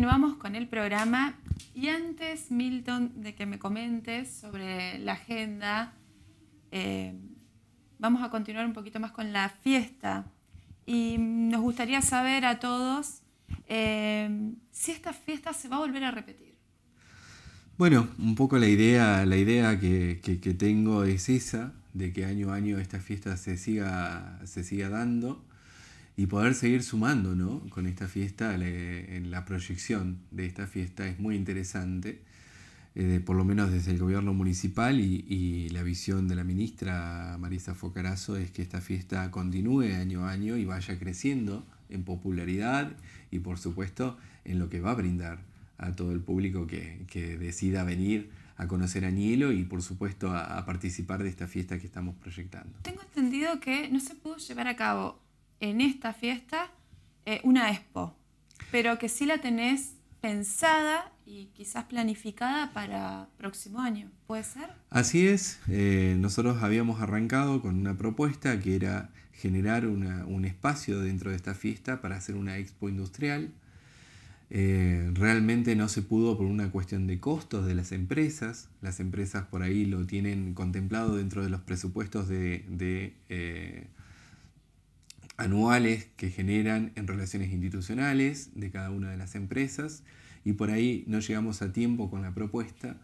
continuamos con el programa y antes, Milton, de que me comentes sobre la agenda, eh, vamos a continuar un poquito más con la fiesta y nos gustaría saber a todos eh, si esta fiesta se va a volver a repetir. Bueno, un poco la idea, la idea que, tengo es esa, de que año a año esta fiesta se se siga dando y poder seguir sumando ¿no? con esta fiesta, en la proyección de esta fiesta es muy interesante, eh, por lo menos desde el gobierno municipal y, y la visión de la ministra Marisa Focarazo es que esta fiesta continúe año a año y vaya creciendo en popularidad y por supuesto en lo que va a brindar a todo el público que, que decida venir a conocer a Nielo y por supuesto a, participar de esta fiesta que estamos proyectando. Tengo entendido que no se pudo llevar a cabo en esta fiesta eh, una expo, pero que sí la tenés pensada y quizás planificada para próximo año, ¿puede ser? Así es, eh, nosotros habíamos arrancado con una propuesta que era generar un espacio dentro de esta fiesta para hacer una expo industrial. Eh, realmente no se pudo por una cuestión de costos de las empresas. Las empresas por ahí lo tienen contemplado dentro de los presupuestos de, anuales que generan en relaciones institucionales de cada una de las empresas y por ahí no llegamos a tiempo con la propuesta,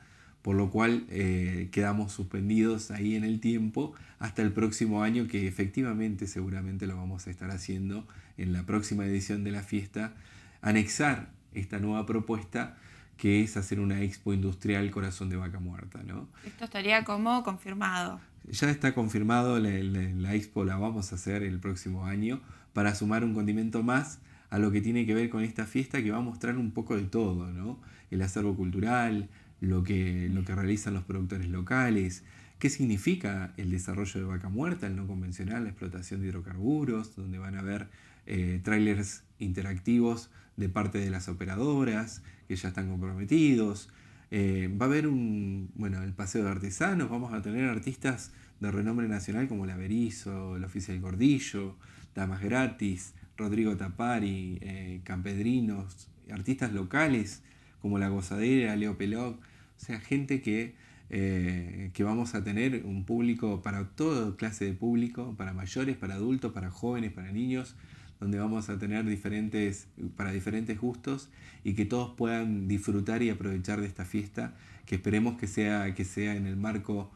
por lo cual eh, quedamos suspendidos ahí en el tiempo hasta el próximo año que efectivamente seguramente lo vamos a estar haciendo en la próxima edición de la fiesta, anexar esta nueva propuesta que es hacer una expo industrial corazón de vaca muerta. ¿no? Esto estaría como confirmado. Ya está confirmado la, expo, la vamos a hacer el próximo año para sumar un condimento más a lo que tiene que ver con esta fiesta que va a mostrar un poco de todo, ¿no? El acervo cultural, lo que, realizan los productores locales, qué significa el desarrollo de vaca muerta, el no convencional, la explotación de hidrocarburos, donde van a haber eh, trailers interactivos de parte de las operadoras que ya están comprometidos, eh, va a haber un, el paseo de artesanos, vamos a tener artistas de renombre nacional como La Berizo, el Oficial Gordillo, Damas Gratis, Rodrigo Tapari, eh, Campedrinos, artistas locales como La Gozadera, Leo Peloc, o sea, gente que, eh, que vamos a tener un público para todo clase de público, para mayores, para adultos, para jóvenes, para niños, donde vamos a tener diferentes, para diferentes gustos y que todos puedan disfrutar y aprovechar de esta fiesta, que esperemos que sea, que sea en el marco,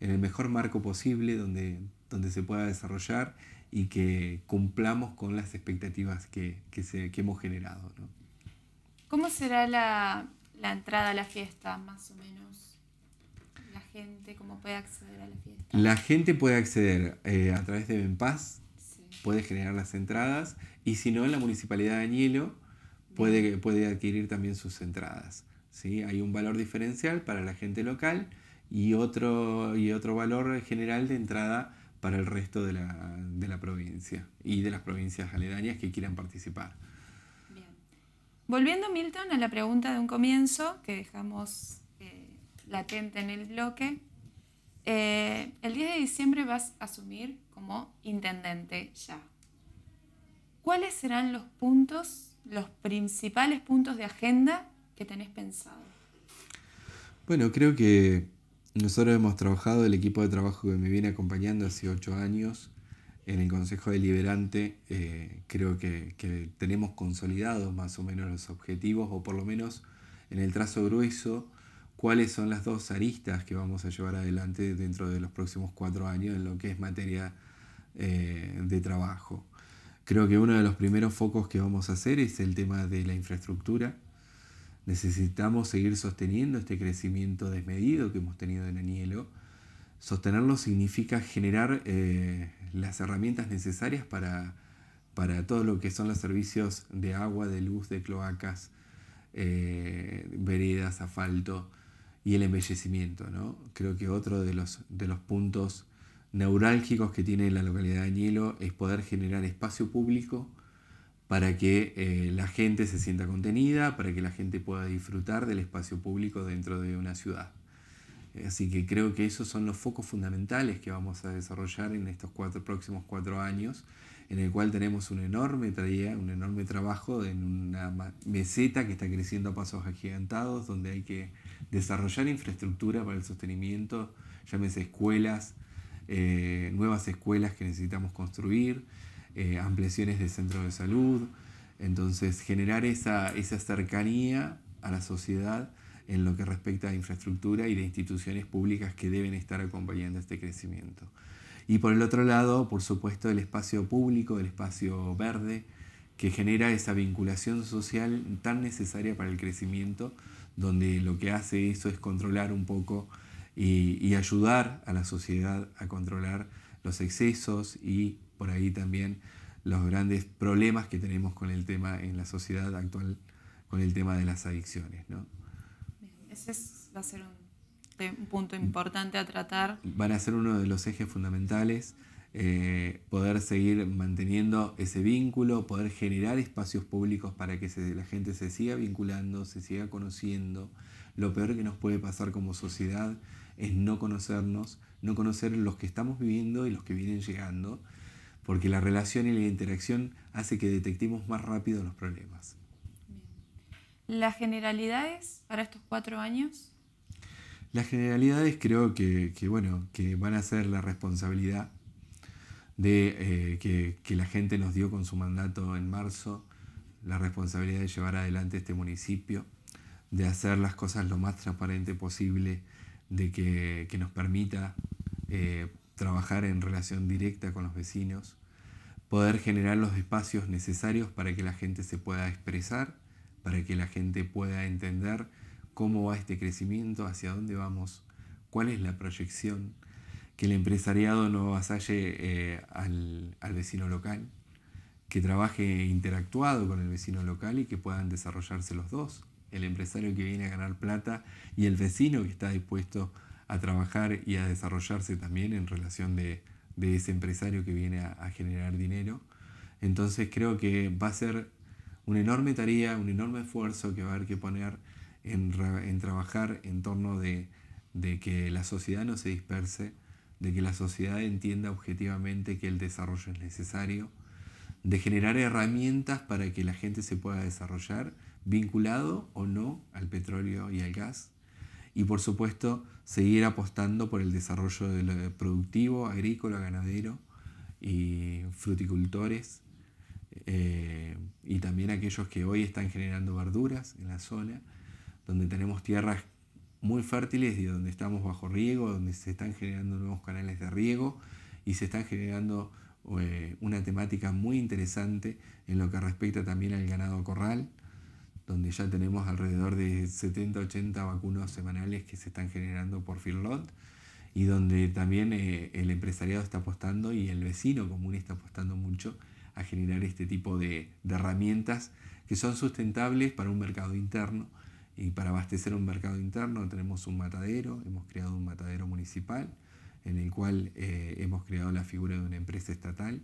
en el mejor marco posible, donde, donde se pueda desarrollar y que cumplamos con las expectativas que, que, se, que hemos generado. ¿Cómo será la, la entrada a la fiesta, más o menos? gente cómo puede acceder a la fiesta? La gente puede acceder eh, a través de Paz puede generar las entradas y si no, la municipalidad de Añelo puede, puede adquirir también sus entradas. ¿sí? Hay un valor diferencial para la gente local y otro, y otro valor general de entrada para el resto de la, provincia y de las provincias aledañas que quieran participar. Volviendo, Milton, a la pregunta de un comienzo que dejamos eh, latente en el bloque. Eh, el 10 de diciembre vas a asumir como intendente ya. ¿Cuáles serán los puntos, los principales puntos de agenda que tenés pensado? Bueno, creo que nosotros hemos trabajado, el equipo de trabajo que me viene acompañando hace ocho años en el Consejo Deliberante, eh, creo que tenemos consolidados más o menos los objetivos, o por lo menos en el trazo grueso cuáles son las dos aristas que vamos a llevar adelante dentro de los próximos cuatro años en lo que es materia eh, de trabajo. Creo que uno de los primeros focos que vamos a hacer es el tema de la infraestructura. Necesitamos seguir sosteniendo este crecimiento desmedido que hemos tenido en Anielo. Sostenerlo significa generar eh, las herramientas necesarias para, todo lo que son los servicios de agua, de luz, de cloacas, eh, veredas, asfalto, y el embellecimiento. ¿no? Creo que otro de los, de los puntos neurálgicos que tiene la localidad de Añelo es poder generar espacio público para que eh, la gente se sienta contenida, para que la gente pueda disfrutar del espacio público dentro de una ciudad. Así que creo que esos son los focos fundamentales que vamos a desarrollar en estos cuatro, próximos cuatro años, en el cual tenemos una enorme tarea, un enorme trabajo en una meseta que está creciendo a pasos agigantados, donde hay que desarrollar infraestructura para el sostenimiento, llámese escuelas, eh, nuevas escuelas que necesitamos construir, eh, ampliaciones de centros de salud. Entonces, generar esa, esa cercanía a la sociedad en lo que respecta a infraestructura y de instituciones públicas que deben estar acompañando este crecimiento. Y por el otro lado, por supuesto, el espacio público, el espacio verde, que genera esa vinculación social tan necesaria para el crecimiento donde lo que hace eso es controlar un poco y, ayudar a la sociedad a controlar los excesos y por ahí también los grandes problemas que tenemos con el tema en la sociedad actual, con el tema de las adicciones. ¿no? Ese va a ser un, un, punto importante a tratar. Van a ser uno de los ejes fundamentales eh, poder seguir manteniendo ese vínculo, poder generar espacios públicos para que la gente se siga vinculando, se siga conociendo. Lo peor que nos puede pasar como sociedad es no conocernos, no conocer los que estamos viviendo y los que vienen llegando, porque la relación y la interacción hace que detectemos más rápido los problemas. ¿Las generalidades para estos cuatro años? Las generalidades creo bueno, que van a ser la responsabilidad de, eh, que, la gente nos dio con su mandato en marzo, la responsabilidad de llevar adelante este municipio, de hacer las cosas lo más transparente posible, de que, nos permita eh, trabajar en relación directa con los vecinos, poder generar los espacios necesarios para que la gente se pueda expresar, para que la gente pueda entender cómo va este crecimiento, hacia dónde vamos, cuál es la proyección que el empresariado no asalle eh, al, vecino local, que trabaje interactuado con el vecino local y que puedan desarrollarse los dos, el empresario que viene a ganar plata y el vecino que está dispuesto a trabajar y a desarrollarse también en relación de, ese empresario que viene a, generar dinero. Entonces creo que va a ser una enorme tarea, un enorme esfuerzo que va a haber que poner en, trabajar en torno de, de que la sociedad no se disperse de que la sociedad entienda objetivamente que el desarrollo es necesario, de generar herramientas para que la gente se pueda desarrollar, vinculado o no al petróleo y al gas, y por supuesto seguir apostando por el desarrollo productivo, agrícola, ganadero y fruticultores, eh, y también aquellos que hoy están generando verduras en la zona, donde tenemos tierras muy fértiles y donde estamos bajo riego, donde se están generando nuevos canales de riego y se están generando eh, una temática muy interesante en lo que respecta también al ganado corral, donde ya tenemos alrededor de 70-80 vacunos semanales que se están generando por Firlot y donde también eh, el empresariado está apostando y el vecino común está apostando mucho a generar este tipo de, de herramientas que son sustentables para un mercado interno y para abastecer un mercado interno tenemos un matadero, hemos creado un matadero municipal en el cual eh, hemos creado la figura de una empresa estatal,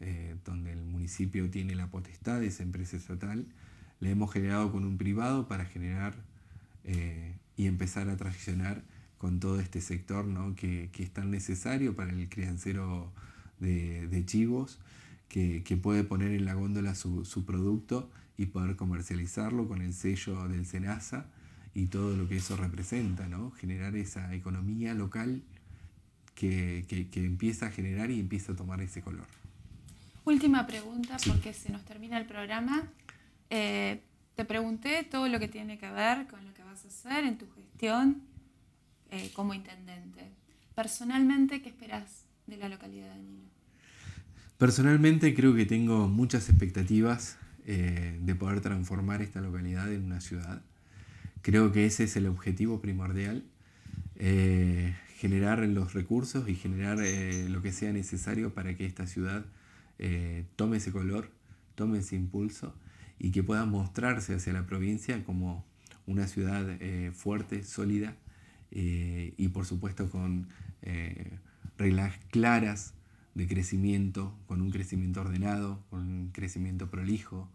eh, donde el municipio tiene la potestad de esa empresa estatal, la hemos generado con un privado para generar eh, y empezar a traicionar con todo este sector que, es tan necesario para el criancero de, de chivos, que, puede poner en la góndola su producto y poder comercializarlo con el sello del Senasa y todo lo que eso representa, Generar esa economía local que, empieza a generar y empieza a tomar ese color. Última pregunta, porque se nos termina el programa. Eh, te pregunté todo lo que tiene que ver con lo que vas a hacer en tu gestión eh, como intendente. Personalmente, ¿qué esperas de la localidad de Nino Personalmente creo que tengo muchas expectativas eh, de poder transformar esta localidad en una ciudad. Creo que ese es el objetivo primordial, eh, generar los recursos y generar eh, lo que sea necesario para que esta ciudad tome ese color, tome ese impulso y que pueda mostrarse hacia la provincia como una ciudad fuerte, sólida y por supuesto con reglas claras de crecimiento, con un crecimiento ordenado, con un crecimiento prolijo,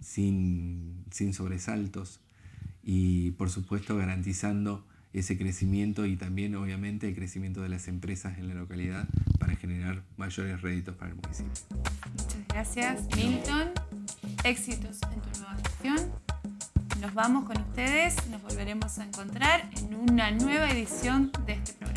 sin, sin sobresaltos y por supuesto garantizando ese crecimiento y también obviamente el crecimiento de las empresas en la localidad para generar mayores réditos para el municipio. Muchas gracias Milton, éxitos en tu nueva gestión. Nos vamos con ustedes, nos volveremos a encontrar en una nueva edición de este programa.